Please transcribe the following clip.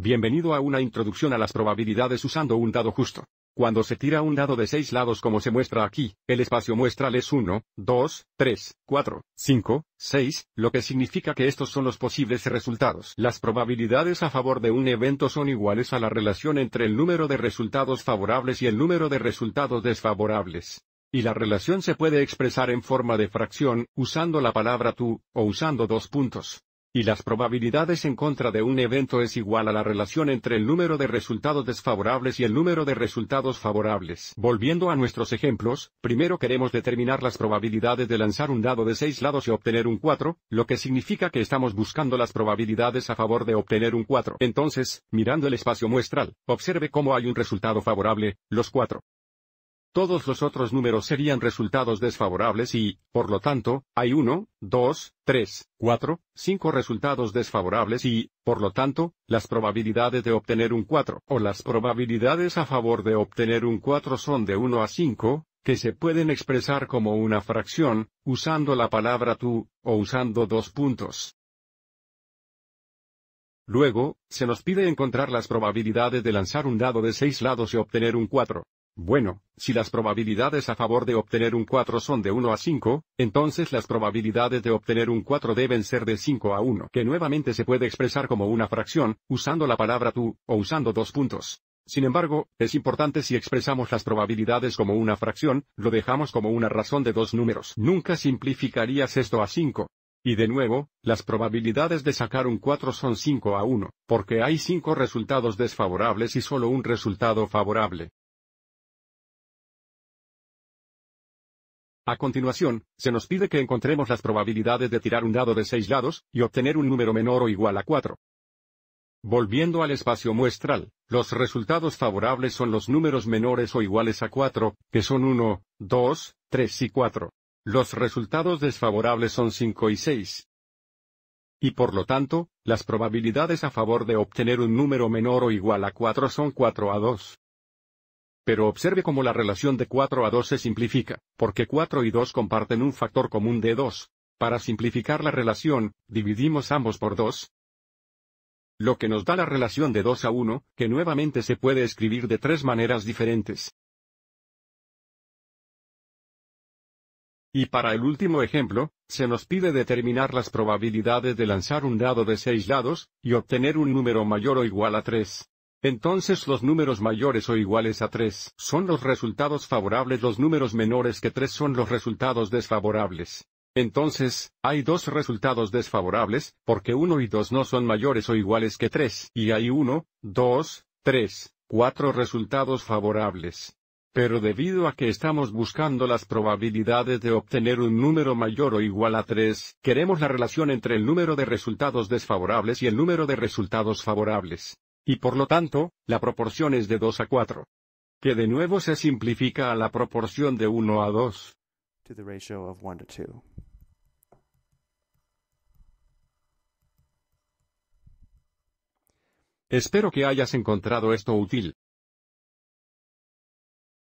Bienvenido a una introducción a las probabilidades usando un dado justo. Cuando se tira un dado de seis lados como se muestra aquí, el espacio muestral es 1, 2, 3, 4, 5, 6, lo que significa que estos son los posibles resultados. Las probabilidades a favor de un evento son iguales a la relación entre el número de resultados favorables y el número de resultados desfavorables. Y la relación se puede expresar en forma de fracción, usando la palabra tú, o usando dos puntos y las probabilidades en contra de un evento es igual a la relación entre el número de resultados desfavorables y el número de resultados favorables. Volviendo a nuestros ejemplos, primero queremos determinar las probabilidades de lanzar un dado de 6 lados y obtener un 4, lo que significa que estamos buscando las probabilidades a favor de obtener un 4. Entonces, mirando el espacio muestral, observe cómo hay un resultado favorable, los 4. Todos los otros números serían resultados desfavorables y, por lo tanto, hay 1, 2, 3, 4, 5 resultados desfavorables y, por lo tanto, las probabilidades de obtener un 4 o las probabilidades a favor de obtener un 4 son de 1 a 5, que se pueden expresar como una fracción, usando la palabra tú, o usando dos puntos. Luego, se nos pide encontrar las probabilidades de lanzar un dado de seis lados y obtener un 4. Bueno, si las probabilidades a favor de obtener un 4 son de 1 a 5, entonces las probabilidades de obtener un 4 deben ser de 5 a 1, que nuevamente se puede expresar como una fracción, usando la palabra tú, o usando dos puntos. Sin embargo, es importante si expresamos las probabilidades como una fracción, lo dejamos como una razón de dos números. Nunca simplificarías esto a 5. Y de nuevo, las probabilidades de sacar un 4 son 5 a 1, porque hay 5 resultados desfavorables y solo un resultado favorable. A continuación, se nos pide que encontremos las probabilidades de tirar un dado de seis lados, y obtener un número menor o igual a 4. Volviendo al espacio muestral, los resultados favorables son los números menores o iguales a 4, que son 1, 2, 3 y 4. Los resultados desfavorables son 5 y 6. Y por lo tanto, las probabilidades a favor de obtener un número menor o igual a 4 son 4 a 2. Pero observe cómo la relación de 4 a 2 se simplifica, porque 4 y 2 comparten un factor común de 2. Para simplificar la relación, dividimos ambos por 2, lo que nos da la relación de 2 a 1, que nuevamente se puede escribir de tres maneras diferentes. Y para el último ejemplo, se nos pide determinar las probabilidades de lanzar un dado de 6 lados, y obtener un número mayor o igual a 3. Entonces los números mayores o iguales a 3 son los resultados favorables, los números menores que 3 son los resultados desfavorables. Entonces, hay dos resultados desfavorables, porque 1 y 2 no son mayores o iguales que 3, y hay 1, 2, 3, 4 resultados favorables. Pero debido a que estamos buscando las probabilidades de obtener un número mayor o igual a 3, queremos la relación entre el número de resultados desfavorables y el número de resultados favorables. Y por lo tanto, la proporción es de 2 a 4. Que de nuevo se simplifica a la proporción de 1 a 2. Espero que hayas encontrado esto útil.